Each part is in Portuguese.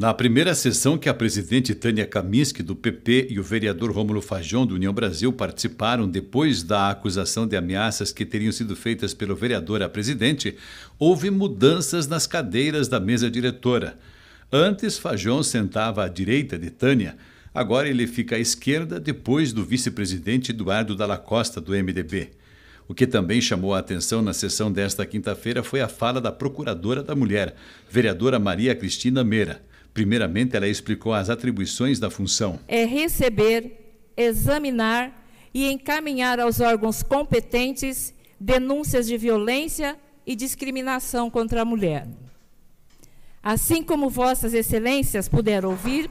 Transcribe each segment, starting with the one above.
Na primeira sessão que a presidente Tânia Kaminski, do PP, e o vereador Rômulo Fajão, do União Brasil, participaram depois da acusação de ameaças que teriam sido feitas pelo vereador à presidente, houve mudanças nas cadeiras da mesa diretora. Antes, Fajão sentava à direita de Tânia, agora ele fica à esquerda, depois do vice-presidente Eduardo Dalla Costa, do MDB. O que também chamou a atenção na sessão desta quinta-feira foi a fala da procuradora da mulher, vereadora Maria Cristina Meira. Primeiramente, ela explicou as atribuições da função. É receber, examinar e encaminhar aos órgãos competentes denúncias de violência e discriminação contra a mulher. Assim como vossas excelências puderam ouvir,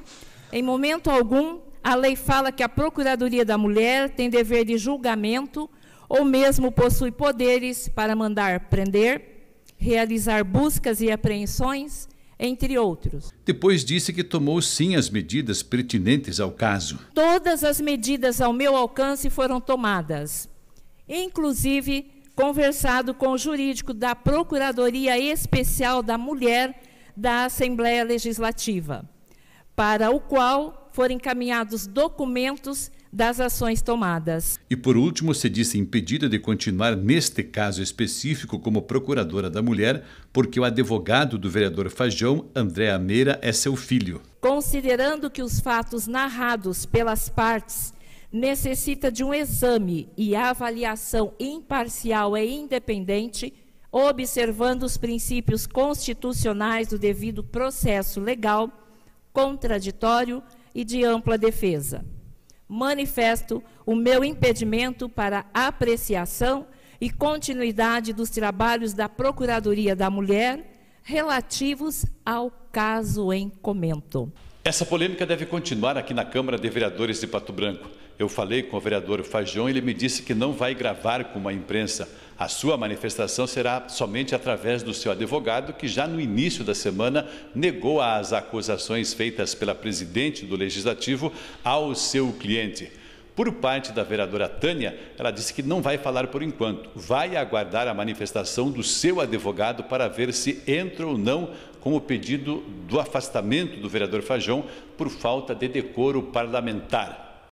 em momento algum a lei fala que a Procuradoria da Mulher tem dever de julgamento ou mesmo possui poderes para mandar prender, realizar buscas e apreensões, entre outros. Depois disse que tomou sim as medidas pertinentes ao caso. Todas as medidas ao meu alcance foram tomadas, inclusive conversado com o jurídico da Procuradoria Especial da Mulher da Assembleia Legislativa, para o qual foram encaminhados documentos das ações tomadas. E por último, se disse impedida de continuar neste caso específico como procuradora da mulher, porque o advogado do vereador Fajão, André Ameira, é seu filho. Considerando que os fatos narrados pelas partes necessita de um exame e avaliação imparcial e independente, observando os princípios constitucionais do devido processo legal, contraditório e de ampla defesa manifesto o meu impedimento para apreciação e continuidade dos trabalhos da Procuradoria da Mulher relativos ao caso em comento. Essa polêmica deve continuar aqui na Câmara de Vereadores de Pato Branco eu falei com o vereador Fagion, ele me disse que não vai gravar com a imprensa. A sua manifestação será somente através do seu advogado, que já no início da semana negou as acusações feitas pela presidente do Legislativo ao seu cliente. Por parte da vereadora Tânia, ela disse que não vai falar por enquanto, vai aguardar a manifestação do seu advogado para ver se entra ou não com o pedido do afastamento do vereador Fajão por falta de decoro parlamentar.